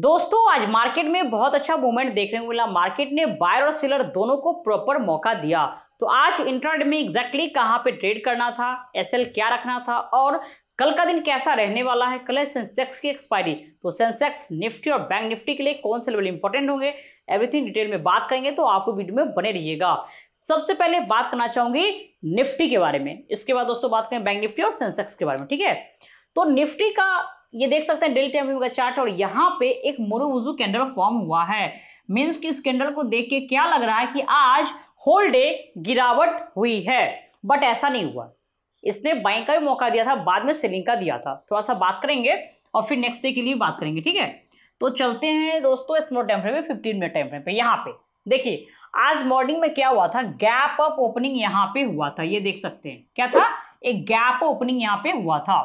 दोस्तों आज मार्केट में बहुत अच्छा मूवमेंट देखने को मिला मार्केट ने बायर और सेलर दोनों को प्रॉपर मौका दिया तो आज इंटरनेट में एग्जैक्टली exactly कहाँ पे ट्रेड करना था एसएल क्या रखना था और कल का दिन कैसा रहने वाला है कल है सेंसेक्स की एक्सपायरी तो सेंसेक्स निफ्टी और बैंक निफ्टी के लिए कौन से लेवल इंपॉर्टेंट होंगे एवरीथिंग डिटेल में बात करेंगे तो आपको वीडियो में बने रहिएगा सबसे पहले बात करना चाहूंगी निफ्टी के बारे में इसके बाद दोस्तों बात करें बैंक निफ्टी और सेंसेक्स के बारे में ठीक है तो निफ्टी का ये देख सकते हैं डेली टाइम का चार्ट और यहाँ पे एक मोरू कैंडल फॉर्म हुआ है मीन्स कि इस कैंडल को देख के क्या लग रहा है कि आज होल डे गिरावट हुई है बट ऐसा नहीं हुआ इसने बाइंग का भी मौका दिया था बाद में सेलिंग का दिया था थोड़ा सा बात करेंगे और फिर नेक्स्ट डे के लिए बात करेंगे ठीक है तो चलते हैं दोस्तों स्मॉल टाइम फ्रेम में फिफ्टीन मिनट टाइम फ्रेम पे यहाँ पे देखिए आज मॉर्निंग में क्या हुआ था गैप अप ओपनिंग यहाँ पे हुआ था ये देख सकते हैं क्या था एक गैप ओपनिंग यहाँ पे हुआ था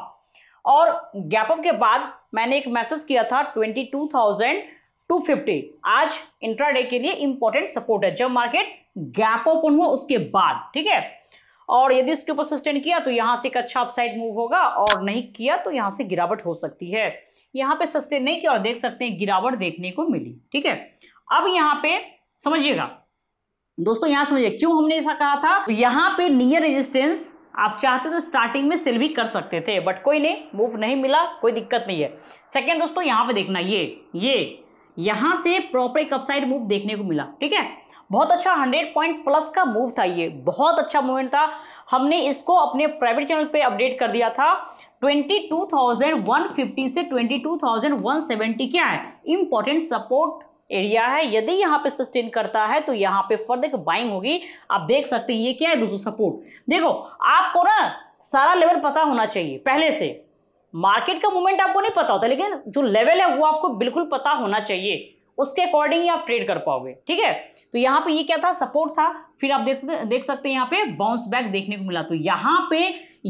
और गैपअप के बाद मैंने एक मैसेज किया था twenty two thousand two fifty आज इंट्राडे के लिए इंपॉर्टेंट सपोर्ट है जब मार्केट गैप ओपन हुआ उसके बाद ठीक है और यदि इसके ऊपर सस्टेन किया तो यहाँ से एक अच्छा अपसाइड मूव होगा और नहीं किया तो यहाँ से गिरावट हो सकती है यहाँ पे सस्टेन नहीं किया और देख सकते हैं गिरावट देखने को मिली ठीक है अब यहाँ पे समझिएगा दोस्तों यहाँ समझिए क्यों हमने ऐसा कहा था तो यहाँ पे नियर रेजिस्टेंस आप चाहते तो स्टार्टिंग में सेल भी कर सकते थे बट कोई नहीं मूव नहीं मिला कोई दिक्कत नहीं है सेकेंड दोस्तों यहाँ पे देखना ये ये यहाँ से प्रॉपर एक अपसाइड मूव देखने को मिला ठीक है बहुत अच्छा हंड्रेड पॉइंट प्लस का मूव था ये बहुत अच्छा मूवमेंट था हमने इसको अपने प्राइवेट चैनल पे अपडेट कर दिया था 22,150 से 22,170 क्या है इंपॉर्टेंट सपोर्ट एरिया है यदि यहाँ पे सस्टेन करता है तो यहाँ पे फर्दर एक बाइंग होगी आप देख सकते हैं ये क्या है दोस्तों सपोर्ट देखो आपको ना सारा लेवल पता होना चाहिए पहले से मार्केट का मूवमेंट आपको नहीं पता होता लेकिन जो लेवल है वो आपको बिल्कुल पता होना चाहिए उसके अकॉर्डिंग ही आप ट्रेड कर पाओगे ठीक है तो यहाँ पे ये क्या था सपोर्ट था फिर आप देख देख सकते हैं यहाँ पे बाउंस बैक देखने को मिला तो यहाँ पे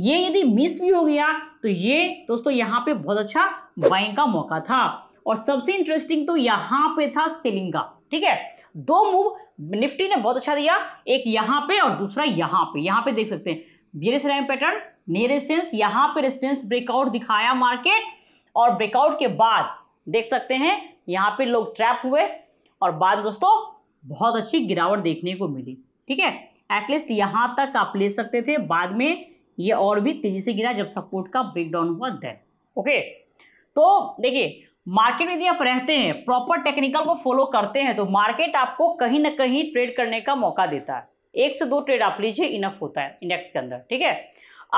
ये यदि मिस भी हो गया तो ये दोस्तों यहाँ पे बहुत अच्छा बाइंग का मौका था और सबसे इंटरेस्टिंग तो यहाँ पे था सेलिंग का ठीक है दो मूव निफ्टी ने बहुत अच्छा दिया एक यहाँ पे और दूसरा यहाँ पे यहाँ पे देख सकते हैं पैटर्न नियर रेस्टेंस यहाँ पे रेस्टेंस ब्रेकआउट दिखाया मार्केट और ब्रेकआउट के बाद देख सकते हैं यहाँ पे लोग ट्रैप हुए और बाद दोस्तों बहुत अच्छी गिरावट देखने को मिली ठीक है एटलीस्ट यहाँ तक आप ले सकते थे बाद में ये और भी तेजी से गिरा जब सपोर्ट का ब्रेकडाउन हुआ देन ओके तो देखिए मार्केट में यदि आप रहते हैं प्रॉपर टेक्निकल को फॉलो करते हैं तो मार्केट आपको कहीं ना कहीं ट्रेड करने का मौका देता है एक से दो ट्रेड आप लीजिए इनफ होता है इंडेक्स के अंदर ठीक है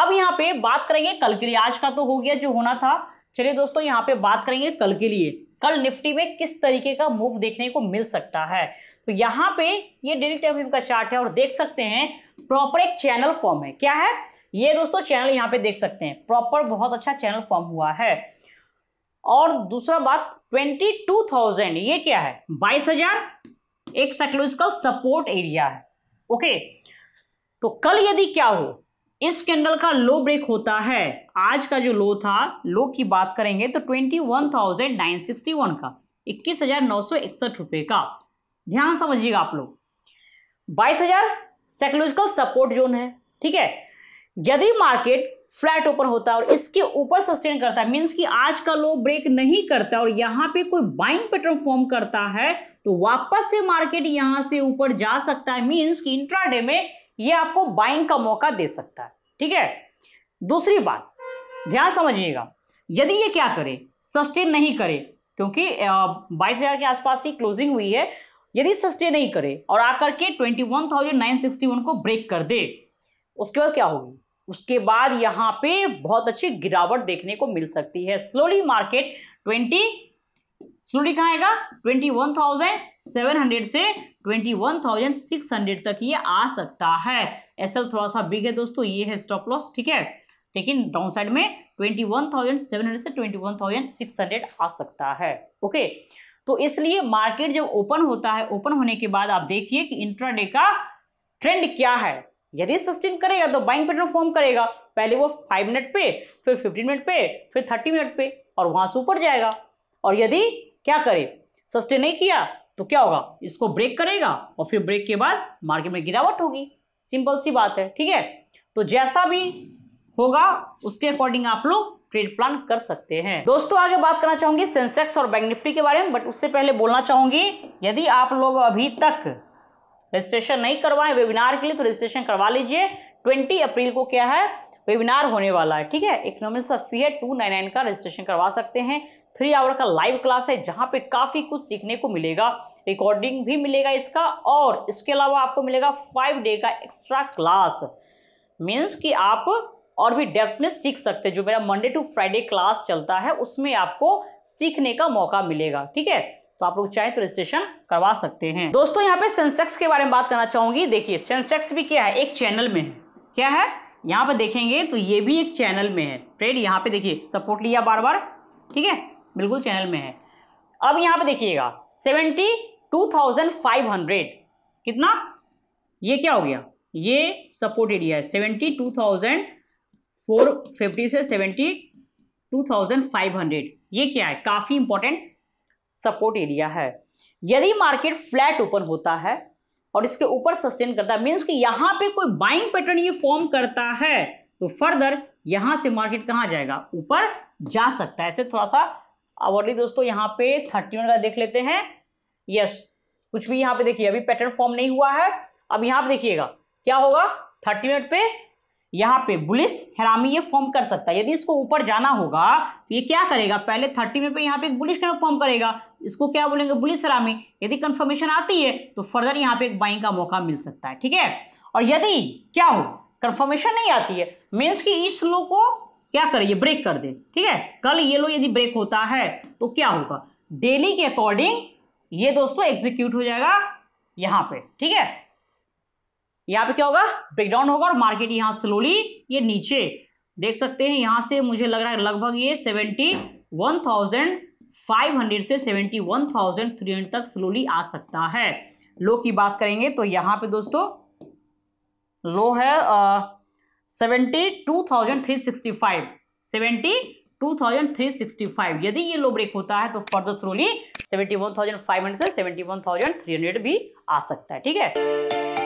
अब यहाँ पे बात करेंगे कल के लिए आज का तो हो गया जो होना था चलिए दोस्तों यहाँ पे बात करेंगे कल के लिए कल निफ्टी में किस तरीके का मूव देखने को मिल सकता है तो यहाँ पे ये डायरेक्ट एम का चार्ट है और देख सकते हैं प्रॉपर एक चैनल फॉर्म है क्या है ये दोस्तों चैनल यहाँ पे देख सकते हैं प्रॉपर बहुत अच्छा चैनल फॉर्म हुआ है और दूसरा बात ट्वेंटी टू थाउजेंड ये क्या है बाईस हजार एक साइकोलॉजिकल सपोर्ट एरिया है ओके तो कल यदि क्या हो इस कैंडल का लो ब्रेक होता है आज का जो लो था लो की बात करेंगे तो twenty one thousand nine sixty one का इक्कीस हजार नौ सौ इकसठ रुपये का ध्यान समझिएगा आप लोग बाईस हजार साइकोलॉजिकल सपोर्ट जोन है ठीक है यदि मार्केट फ्लैट ऊपर होता है और इसके ऊपर सस्टेन करता है मीन्स कि आज का लो ब्रेक नहीं करता और यहाँ पे कोई बाइंग पैटर्न फॉर्म करता है तो वापस से मार्केट यहाँ से ऊपर जा सकता है मीन्स कि इंट्राडे में ये आपको बाइंग का मौका दे सकता है ठीक है दूसरी बात ध्यान समझिएगा यदि ये क्या करे सस्टेन नहीं करे क्योंकि बाईस हजार के आसपास ही क्लोजिंग हुई है यदि सस्टेन नहीं करे और आकर के twenty one thousand nine sixty one को ब्रेक कर दे उसके बाद क्या होगी उसके बाद यहाँ पे बहुत अच्छी गिरावट देखने को मिल सकती है स्लोली मार्केट ट्वेंटी स्टूडी कहाँ आएगा twenty one thousand seven hundred से twenty one thousand six hundred तक ये आ सकता है एस एल थोड़ा सा बिग है दोस्तों ये है स्टॉप लॉस ठीक है लेकिन डाउन साइड में twenty one thousand seven hundred से twenty one thousand six hundred आ सकता है ओके तो इसलिए मार्केट जब ओपन होता है ओपन होने के बाद आप देखिए कि इंट्राडे का ट्रेंड क्या है यदि सस्टेन करेगा तो बाइंग पैटर्न फॉर्म करेगा पहले वो फाइव मिनट पे फिर फिफ्टीन मिनट पे फिर थर्टी मिनट पे और वहां से ऊपर जाएगा और यदि क्या करे सस्टेन नहीं किया तो क्या होगा इसको ब्रेक करेगा और फिर ब्रेक के बाद मार्केट में गिरावट होगी सिंपल सी बात है ठीक है तो जैसा भी होगा उसके अकॉर्डिंग आप लोग ट्रेड प्लान कर सकते हैं दोस्तों आगे बात करना चाहूंगी सेंसेक्स और बैंक निफ्टी के बारे में बट उससे पहले बोलना चाहूंगी यदि आप लोग अभी तक रजिस्ट्रेशन नहीं करवाए वेबिनार के लिए तो रजिस्ट्रेशन करवा लीजिए ट्वेंटी अप्रैल को क्या है वेबिनार होने वाला है ठीक है economics of fear two nine nine का रजिस्ट्रेशन करवा सकते हैं थ्री आवर का लाइव क्लास है जहाँ पे काफ़ी कुछ सीखने को मिलेगा रिकॉर्डिंग भी मिलेगा इसका और इसके अलावा आपको मिलेगा फाइव डे का एक्स्ट्रा क्लास मीन्स कि आप और भी डेप्थ में सीख सकते हैं जो मेरा मंडे टू फ्राइडे क्लास चलता है उसमें आपको सीखने का मौका मिलेगा ठीक है तो आप लोग चाहे तो रजिस्ट्रेशन करवा सकते हैं दोस्तों यहाँ पे सेंसेक्स के बारे में बात करना चाहूंगी देखिए सेंसेक्स भी क्या है एक चैनल में है क्या है यहाँ पे देखेंगे तो ये भी एक चैनल में है ट्रेड यहाँ पे देखिए सपोर्ट लिया बार बार ठीक है बिल्कुल चैनल में है अब यहाँ पे देखिएगा seventy two thousand five hundred कितना ये क्या हो गया ये सपोर्ट एरिया है seventy two thousand four fifty से seventy two thousand five hundred ये क्या है काफ़ी इंपॉर्टेंट सपोर्ट एरिया है यदि मार्केट फ्लैट ओपन होता है और इसके ऊपर सस्टेन करता है मीन्स कि यहाँ पे कोई बाइंग पैटर्न ये फॉर्म करता है तो फर्दर यहाँ से मार्केट कहाँ जाएगा ऊपर जा सकता है ऐसे थोड़ा सा अवर्ली दोस्तों यहाँ पे थर्टी वन का देख लेते हैं यस कुछ भी यहाँ पे देखिए अभी पैटर्न फॉर्म नहीं हुआ है अब यहाँ पे देखिएगा क्या होगा थर्टी मिनट पे यहाँ पे बुलिस हरामी ये फॉर्म कर सकता है यदि इसको ऊपर जाना होगा तो ये क्या करेगा पहले थर्टी मिनट पे यहाँ पे एक बुलिस फॉर्म करेगा इसको क्या बोलेंगे बुलिस हरामी यदि कंफर्मेशन आती है तो फर्दर यहाँ पे एक बाइंग का मौका मिल सकता है ठीक है और यदि क्या हो कंफर्मेशन नहीं आती है मीन्स की इस लो को क्या करे ये ब्रेक कर दे ठीक है कल ये लो यदि ब्रेक होता है तो क्या होगा डेली के अकॉर्डिंग ये दोस्तों एग्जीक्यूट हो जाएगा यहां पे ठीक है यहां पे क्या होगा ब्रेकडाउन होगा और मार्केट यहां स्लोली ये नीचे देख सकते हैं यहां से मुझे लग रहा है लगभग ये seventy one thousand five hundred से seventy one thousand three hundred तक स्लोली आ सकता है लो की बात करेंगे तो यहां पे दोस्तों लो है आ, seventy two thousand three sixty five seventy two thousand three sixty five यदि ये लो ब्रेक होता है तो फर्दर थ्रोली seventy one thousand five hundred से seventy one thousand three hundred भी आ सकता है ठीक है